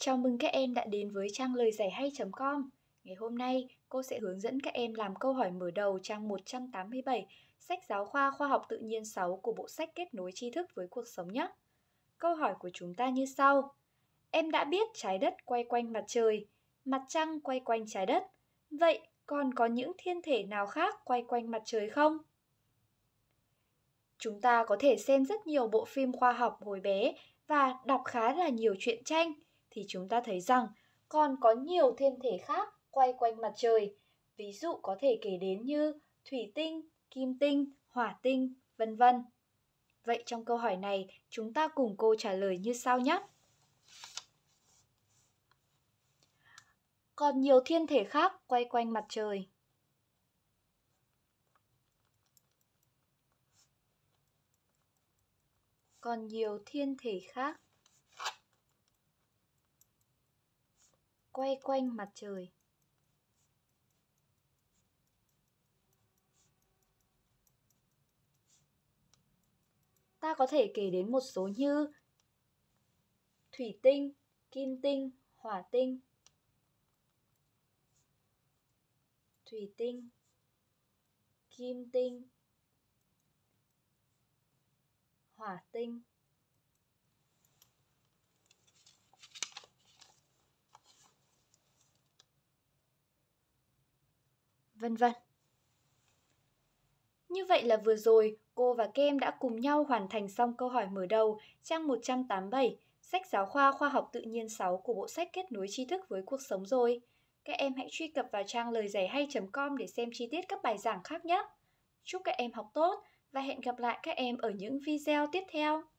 Chào mừng các em đã đến với trang lời giải hay.com. Ngày hôm nay, cô sẽ hướng dẫn các em làm câu hỏi mở đầu trang 187, sách giáo khoa khoa học tự nhiên 6 của bộ sách kết nối tri thức với cuộc sống nhé. Câu hỏi của chúng ta như sau. Em đã biết trái đất quay quanh mặt trời, mặt trăng quay quanh trái đất. Vậy còn có những thiên thể nào khác quay quanh mặt trời không? Chúng ta có thể xem rất nhiều bộ phim khoa học hồi bé và đọc khá là nhiều truyện tranh – thì chúng ta thấy rằng còn có nhiều thiên thể khác quay quanh mặt trời. Ví dụ có thể kể đến như thủy tinh, kim tinh, hỏa tinh, vân vân. Vậy trong câu hỏi này, chúng ta cùng cô trả lời như sau nhé. Còn nhiều thiên thể khác quay quanh mặt trời. Còn nhiều thiên thể khác quay quanh mặt trời. Ta có thể kể đến một số như thủy tinh, kim tinh, hỏa tinh, thủy tinh, kim tinh, hỏa tinh. vân vân. Như vậy là vừa rồi, cô và Kem đã cùng nhau hoàn thành xong câu hỏi mở đầu trang 187, sách giáo khoa khoa học tự nhiên 6 của bộ sách kết nối tri thức với cuộc sống rồi. Các em hãy truy cập vào trang lời giải hay.com để xem chi tiết các bài giảng khác nhé. Chúc các em học tốt và hẹn gặp lại các em ở những video tiếp theo.